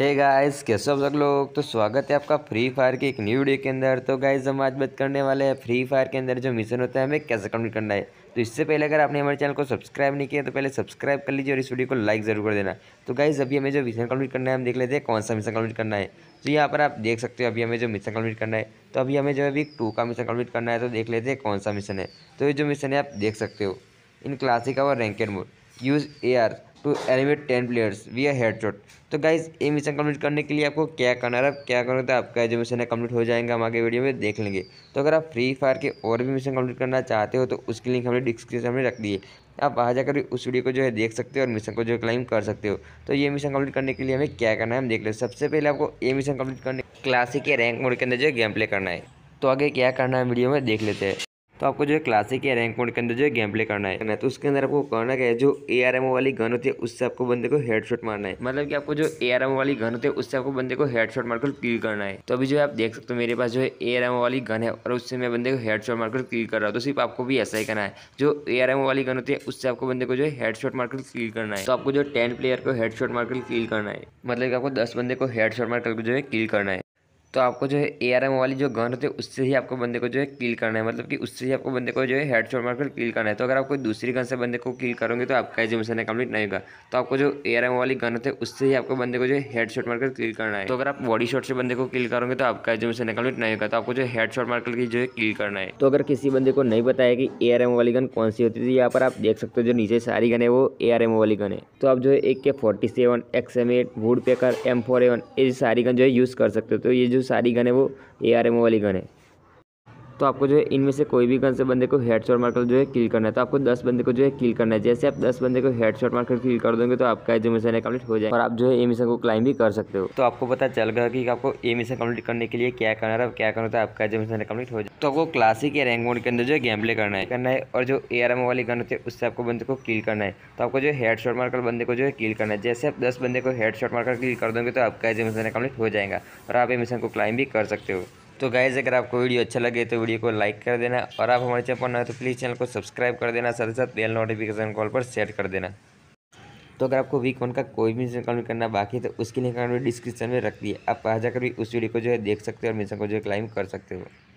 hey guys कैसे हो सब लोग तो स्वागत है आपका फ्री फायर की एक न्यू वीडियो के अंदर तो गाइस हम आज बात करने वाले हैं फ्री फायर के अंदर जो मिशन होता है हमें कैसे कंप्लीट करना है तो इससे पहले अगर आपने हमारे चैनल को सब्सक्राइब नहीं किया तो पहले सब्सक्राइब कर लीजिए और इस वीडियो को लाइक जरूर कर देना तो गाइज अभी हमें जो मिशन कंप्लीट करना है हम देख लेते हैं कौन सा मिशन कंप्लीट करना है तो यहाँ पर आप देख सकते हो अभी हमें जो मिशन कंप्लीट करना है तो अभी हमें जो अभी टू का मिशन कंप्लीट करना है तो देख लेते हैं कौन सा मिशन है तो ये जो मिशन है आप देख सकते हो इन क्लासिक और ranked mode use A R to animate ten players we are head shot तो गाइज ये मिशन कंप्लीट करने के लिए आपको क्या करना है आप क्या करना तो आपका जो मिशन है कम्प्लीट हो जाएगा हम आगे वीडियो में देख लेंगे तो अगर आप फ्री फायर के और भी मिशन कम्प्लीट करना चाहते हो तो उसकी लिंक हमने डिस्क्रिप्शन में रख दिए आप वहाँ जाकर भी उस वीडियो को जो है देख सकते हो और मिशन को जो क्लाइम कर सकते हो तो ये मिशन कम्प्लीट करने के लिए हमें क्या करना है हम देख हैं सबसे पहले आपको ये मिशन कम्प्लीट करने क्लासिक के रैंक मोड के अंदर जो है गेम प्ले करना है तो आगे क्या करना है वीडियो में देख लेते हैं तो आपको जो है क्लासिक या रैंक मोड के अंदर जो है गेम प्ले करना है तो उसके अंदर आपको करना क्या है जो ए आर एम वाली गन होती है उससे आपको बंदे को हेड शॉट मारना है मतलब कि आपको जो ए आर एम वाली गन होती है उससे आपको बंदे को हेड शॉट मारकर किल करना है तो अभी जो है आप देख सकते हो मेरे पास जो है ए आर एम वाली गन है और उससे मैं बंदे को हेड शॉट मारकर किल कर रहा हूँ तो सिर्फ आपको भी ऐसा ही करना है जो ए आर एम वाली गन होती है उससे आपको बंदे को जो है शॉट मारकर किल करना है तो आपको जो टेन प्लेयर को हेड शॉट मारकर किल करना है मतलब कि आपको दस बंदे को हेड शॉट मारकर जो है किल करना है तो आपको जो है ए आर एम वाली जो गन होती है उससे ही आपको बंदे को जो है किल करना है मतलब कि उससे ही आपको बंदे को जो है हेड शॉट मारकर किल करना है तो अगर आप कोई दूसरी गन से बंदे को किल करोगे तो आपका जो मिशन है नहीं होगा तो आपको जो ए आर एम वाली गन होती है उससे ही आपको बंदे को जो है हेड शॉट मारकर किल करना है तो अगर आप बॉडी शॉट से बंदे को किल करोगे तो आपका जो मिशन है नहीं होगा तो आपको जो हेड शॉट मारकर जो है किल करना है तो अगर किसी बंदे को नहीं बताया कि ए आर वाली गन कौन सी होती थी तो यहाँ पर आप देख सकते हो जो नीचे सारी गन है वो ए आर एम वाली गन है तो आप जो है A K forty seven X M eight woodpecker M four एवन ये सारी गन जो है यूज़ कर सकते हो तो ये जो जो सारी गन है वो ए आर एम ओ वाली गन है तो आपको जो है इनमें से कोई भी गन से बंदे को हेड शॉट मारकर जो है किल करना है तो आपको दस बंदे को जो है किल करना है जैसे आप दस बंदे को हेड शॉट मारकर किल कर दोगे तो आपका जो मिशन है कम्प्लीट हो जाए और आप जो है ये मिशन को क्लाइम भी कर सकते हो तो आपको पता चल गया कि आपको ये मिशन कम्प्लीट करने के लिए क्या करना है क्या करना है तो आपका जो मिशन है कम्प्लीट हो जाए तो आपको क्लासिक या रैंक मोड के अंदर जो है गेम प्ले करना है करना है और जो ए आर वाली गन होती है उससे आपको बंदे को किल करना है तो आपको जो हेड शॉट मारकर बंदे को जो है किल करना है जैसे आप दस बंदे को हेड शॉट मारकर किल कर दोगे तो आपका जो मिशन है कम्प्लीट हो जाएगा और आप ये मिशन को क्लाइम भी कर सकते हो तो गाइज़ अगर आपको वीडियो अच्छा लगे तो वीडियो को लाइक कर देना और आप हमारे चैनल पर ना तो प्लीज़ चैनल को सब्सक्राइब कर देना साथ ही साथ बेल नोटिफिकेशन कॉल पर सेट कर देना तो अगर आपको वीक वन का कोई भी मिशन कॉल करना बाकी है तो उसके लिए मैंने डिस्क्रिप्शन में रख दिए आप वहाँ जाकर भी उस वीडियो को जो है देख सकते हो और मिशन को जो है क्लाइम कर सकते हो